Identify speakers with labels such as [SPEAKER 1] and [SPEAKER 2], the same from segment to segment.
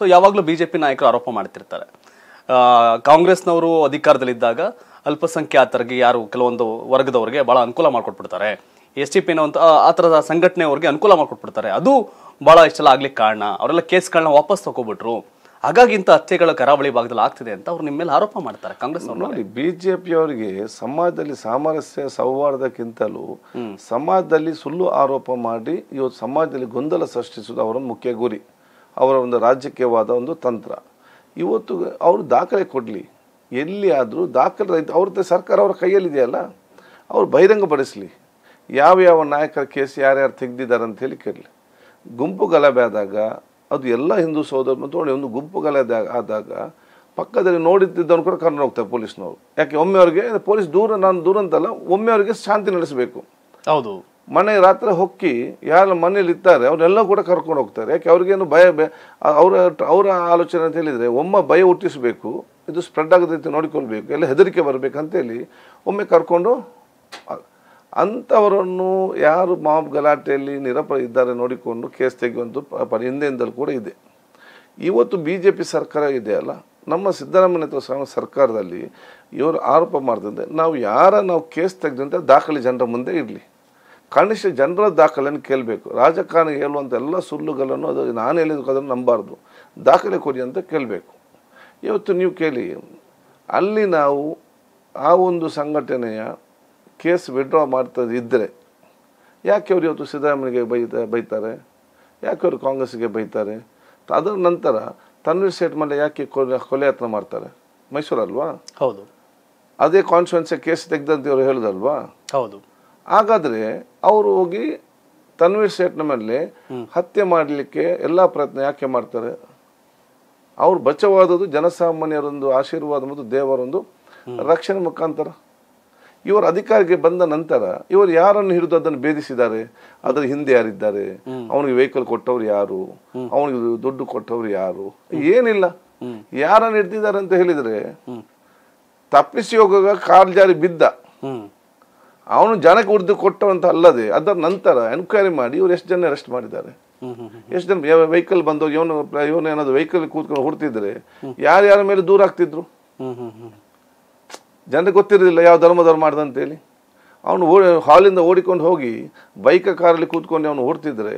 [SPEAKER 1] so ಯಾವಾಗಲೂ B J P ನಾಯಕರು ಆರೋಪ ಮಾಡ್ತಿರ್ತಾರೆ ಕಾಂಗ್ರೆಸ್ನವರು ಅಧಿಕಾರದಲ್ಲಿದ್ದಾಗ ಅಲ್ಪಸಂಖ್ಯಾತರಿಗೆ ಯಾರು ಕೆಲವೊಂದು ವರ್ಗದವರಿಗೆ ಭಾಳ ಅನುಕೂಲ ಮಾಡಿಕೊಟ್ಬಿಡ್ತಾರೆ ಎಸ್ ಟಿ ಪಿನ ಒಂದು ಆ ಥರದ ಸಂಘಟನೆಯವ್ರಿಗೆ ಅನುಕೂಲ ಮಾಡಿಕೊಟ್ಬಿಡ್ತಾರೆ ಅದು ಭಾಳ ಇಷ್ಟೆಲ್ಲ ಆಗ್ಲಿಕ್ಕೆ ಕಾರಣ ಅವರೆಲ್ಲ ಕೇಸ್ಗಳನ್ನ ವಾಪಸ್ ತಗೋಬಿಟ್ರು ಹಾಗಾಗಿ ಇಂಥ ಹತ್ಯೆಗಳ ಕರಾವಳಿ ಭಾಗದಲ್ಲಿ ಆಗ್ತಿದೆ ಅಂತ ಅವ್ರು ನಿಮ್ಮ ಮೇಲೆ ಆರೋಪ ಮಾಡ್ತಾರೆ ಕಾಂಗ್ರೆಸ್
[SPEAKER 2] ನೋಡಿ ಅವರಿಗೆ ಸಮಾಜದಲ್ಲಿ ಸಾಮರಸ್ಯ ಸೌಹಾರ್ದಕ್ಕಿಂತಲೂ ಸಮಾಜದಲ್ಲಿ ಸುಳ್ಳು ಆರೋಪ ಮಾಡಿ ಇವತ್ತು ಸಮಾಜದಲ್ಲಿ ಗೊಂದಲ ಸೃಷ್ಟಿಸುವುದು ಅವರ ಮುಖ್ಯ ಗುರಿ ಅವರ ಒಂದು ರಾಜಕೀಯವಾದ ಒಂದು ತಂತ್ರ ಇವತ್ತು ಅವರು ದಾಖಲೆ ಕೊಡಲಿ ಎಲ್ಲಿ ಆದರೂ ದಾಖಲೆ ರೈತ ಅವ್ರದ್ದು ಸರ್ಕಾರ ಅವರ ಕೈಯಲ್ಲಿದೆಯಲ್ಲ ಅವ್ರು ಬಹಿರಂಗಪಡಿಸಲಿ ಯಾವ್ಯಾವ ನಾಯಕರ ಕೇಸ್ ಯಾರ್ಯಾರು ತೆಗೆದಿದ್ದಾರೆ ಅಂತ ಹೇಳಿ ಕೇಳಲಿ ಗುಂಪು ಗಲಭೆ ಆದಾಗ ಅದು ಎಲ್ಲ ಹಿಂದೂ ಸಹೋದರ ಮತ್ತು ಒಂದು ಗುಂಪು ಗಲಭೆ ಆದಾಗ ಪಕ್ಕದಲ್ಲಿ ನೋಡಿದ್ದವನು ಕೂಡ ಕರ್ನ ಹೋಗ್ತಾರೆ ಪೊಲೀಸ್ನವರು ಯಾಕೆ ಒಮ್ಮೆ ಅವರಿಗೆ ಪೊಲೀಸ್ ದೂರ ನಾನು ದೂರ ಅಂತಲ್ಲ ಒಮ್ಮೆ ಅವರಿಗೆ ಶಾಂತಿ ನಡೆಸಬೇಕು ಹೌದು ಮನೆ ರಾತ್ರಿ ಹೊಕ್ಕಿ ಯಾರು ಮನೇಲಿ ಇದ್ದಾರೆ ಅವರೆಲ್ಲ ಕೂಡ ಕರ್ಕೊಂಡು ಹೋಗ್ತಾರೆ ಯಾಕೆ ಅವ್ರಿಗೇನು ಭಯ ಅವರ ಅವರ ಆಲೋಚನೆ ಅಂತ ಹೇಳಿದರೆ ಒಮ್ಮೆ ಭಯ ಹುಟ್ಟಿಸಬೇಕು ಇದು ಸ್ಪ್ರೆಡ್ ಆಗದಂತೆ ನೋಡಿಕೊಳ್ಬೇಕು ಎಲ್ಲ ಹೆದರಿಕೆ ಬರಬೇಕಂತೇಳಿ ಒಮ್ಮೆ ಕರ್ಕೊಂಡು ಅಂಥವರನ್ನು ಯಾರು ಮಾಬ್ ಗಲಾಟೆಯಲ್ಲಿ ನಿರಪ ಇದ್ದಾರೆ ನೋಡಿಕೊಂಡು ಕೇಸ್ ತೆಗೆಯುವಂಥ ಪ ಹಿಂದೆಯಿಂದಲೂ ಕೂಡ ಇದೆ ಇವತ್ತು ಬಿ ಜೆ ಪಿ ಸರ್ಕಾರ ಅಲ್ಲ ನಮ್ಮ ಸಿದ್ದರಾಮಯ್ಯ ನೇತೃತ್ವ ಸರ್ಕಾರದಲ್ಲಿ ಇವರು ಆರೋಪ ಮಾಡ್ತಂದರೆ ನಾವು ಯಾರ ನಾವು ಕೇಸ್ ತೆಗೆದಂತೆ ದಾಖಲೆ ಜನರ ಮುಂದೆ ಇರಲಿ ಕನಿಷ್ಠ ಜನರ ದಾಖಲೆಯನ್ನು ಕೇಳಬೇಕು ರಾಜಕಾರಣ ಹೇಳುವಂಥ ಎಲ್ಲ ಸುಳ್ಳುಗಳನ್ನು ಅದು ನಾನು ಹೇಳಿದ್ರು ನಂಬಾರ್ದು ದಾಖಲೆ ಕೊಡಿ ಅಂತ ಕೇಳಬೇಕು ಇವತ್ತು ನೀವು ಕೇಳಿ ಅಲ್ಲಿ ನಾವು ಆ ಒಂದು ಸಂಘಟನೆಯ ಕೇಸ್ ವಿಡ್ರಾ ಮಾಡ್ತಾ ಇದ್ದರೆ ಯಾಕೆ ಅವ್ರು ಇವತ್ತು ಸಿದ್ದರಾಮಯ್ಯಗೆ ಬೈತ ಬೈತಾರೆ ಯಾಕೆ ಅವರು ಕಾಂಗ್ರೆಸ್ಗೆ ಬೈತಾರೆ ಅದರ ನಂತರ ತನ್ವೀರ್ ಸೇಠ್ ಮೇಲೆ ಯಾಕೆ ಕೊಲೆ ಕೊಲೆ ಯತ್ನ ಮಾಡ್ತಾರೆ ಮೈಸೂರಲ್ವಾ ಹೌದು ಅದೇ ಕಾನ್ಸ್ಟಿಟ್ಯೂನ್ಸಿ ಕೇಸ್ ತೆಗೆದಂತೆ ಇವರು ಹೇಳಿದಲ್ವಾ ಹೌದು ಹಾಗಾದ್ರೆ ಅವರು ಹೋಗಿ ತನ್ವೀರ್ ಸೇಟ್ನ ಮೇಲೆ ಹತ್ಯೆ ಮಾಡಲಿಕ್ಕೆ ಎಲ್ಲ ಪ್ರಯತ್ನ ಯಾಕೆ ಮಾಡ್ತಾರೆ ಅವ್ರು ಬಚ್ಚವಾದದ್ದು ಜನಸಾಮಾನ್ಯರೊಂದು ಆಶೀರ್ವಾದ ಮತ್ತು ದೇವರೊಂದು ರಕ್ಷಣೆ ಮುಖಾಂತರ ಇವರು ಅಧಿಕಾರಿಗೆ ಬಂದ ನಂತರ ಇವರು ಯಾರನ್ನು ಹಿಡಿದು ಅದನ್ನು ಭೇದಿಸಿದ್ದಾರೆ ಅದರ ಹಿಂದೆ ಯಾರಿದ್ದಾರೆ ಅವನಿಗೆ ವೆಹಿಕಲ್ ಕೊಟ್ಟವ್ರು ಯಾರು ಅವನಿಗೆ ದುಡ್ಡು ಕೊಟ್ಟವ್ರು ಯಾರು ಏನಿಲ್ಲ ಯಾರನ್ನು ಹಿಡ್ದಿದ್ದಾರೆ ಅಂತ ಹೇಳಿದ್ರೆ ತಪ್ಪಿಸಿ ಹೋಗುವಾಗ ಕಾಲ್ ಜಾರಿ ಬಿದ್ದ ಅವನು ಜನಕ್ಕೆ ಉರ್ದು ಕೊಟ್ಟವಂತ ಅಲ್ಲದೆ ಅದರ ನಂತರ ಎನ್ಕ್ವೈರಿ ಮಾಡಿ ಇವ್ರು ಎಷ್ಟು ಜನ ಅರೆಸ್ಟ್ ಮಾಡಿದ್ದಾರೆ ಎಷ್ಟು ಜನ ವೆಹಿಕಲ್ ಬಂದೋಗಿ ಇವನು ಇವನು ಏನಾದ್ರು ವೆಹಿಕಲ್ ಕೂತ್ಕೊಂಡು ಹುಡ್ತಿದ್ರೆ ಯಾರ್ಯಾರ ಮೇಲೆ ದೂರ ಆಗ್ತಿದ್ರು ಜನಕ್ಕೆ ಗೊತ್ತಿರಲಿಲ್ಲ ಯಾವ ಧರ್ಮದವ್ರು ಮಾಡ್ದಂತೇಳಿ ಅವನು ಓಡಿ ಹಾಲಿಂದ ಓಡಿಕೊಂಡು ಹೋಗಿ ಬೈಕ ಕಾರಲ್ಲಿ ಕೂತ್ಕೊಂಡು ಅವನು ಓಡ್ತಿದ್ರೆ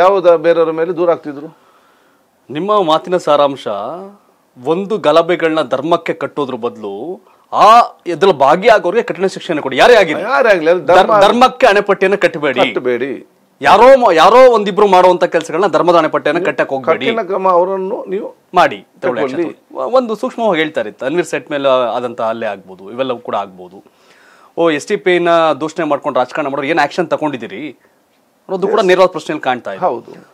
[SPEAKER 2] ಯಾವ್ದು ಬೇರೆಯವರ ಮೇಲೆ ದೂರ ಆಗ್ತಿದ್ರು ನಿಮ್ಮ
[SPEAKER 1] ಮಾತಿನ ಸಾರಾಂಶ ಒಂದು ಗಲಭೆಗಳನ್ನ ಧರ್ಮಕ್ಕೆ ಕಟ್ಟೋದ್ರ ಬದಲು ಆ ಇದ್ರಲ್ಲಿ ಭಾಗಿಯಾಗೋರಿಗೆ ಕಠಿಣ ಶಿಕ್ಷಣ ಕೊಡಿ ಯಾರೇ ಆಗಿ ಧರ್ಮಕ್ಕೆ ಅಣೆಪಟ್ಟಿಯನ್ನು ಕಟ್ಟಬೇಡಿ ಕಟ್ಟಬೇಡಿ ಯಾರೋ ಯಾರೋ ಒಂದಿಬ್ರು ಮಾಡುವಂತ ಕೆಲಸಗಳನ್ನ ಧರ್ಮದ ಅಣೆಪಟ್ಟಿಯನ್ನು ಕಟ್ಟಕ್ಕೆ ಹೋಗಬೇಡಿ ಅವರನ್ನು ನೀವು ಮಾಡಿ ಒಂದು ಸೂಕ್ಷ್ಮವಾಗಿ ಹೇಳ್ತಾರೆ ಅನ್ವೀರ್ ಸೆಟ್ ಮೇಲೆ ಆದಂತಹ ಅಲ್ಲೇ ಆಗ್ಬೋದು ಇವೆಲ್ಲವೂ ಕೂಡ ಆಗ್ಬೋದು ಓ ಎಸ್ ಟಿ ಪಿನ ದೂಷಣೆ ಮಾಡ್ಕೊಂಡು ರಾಜಕಾರಣ ಮಾಡೋರು ಏನ್ ಆಕ್ಷನ್ ತಗೊಂಡಿದ್ದೀರಿ ಅನ್ನೋದು ಕೂಡ ನೇರವಾದ ಪ್ರಶ್ನೆಯಲ್ಲಿ ಕಾಣ್ತಾ ಇದೆ ಹೌದು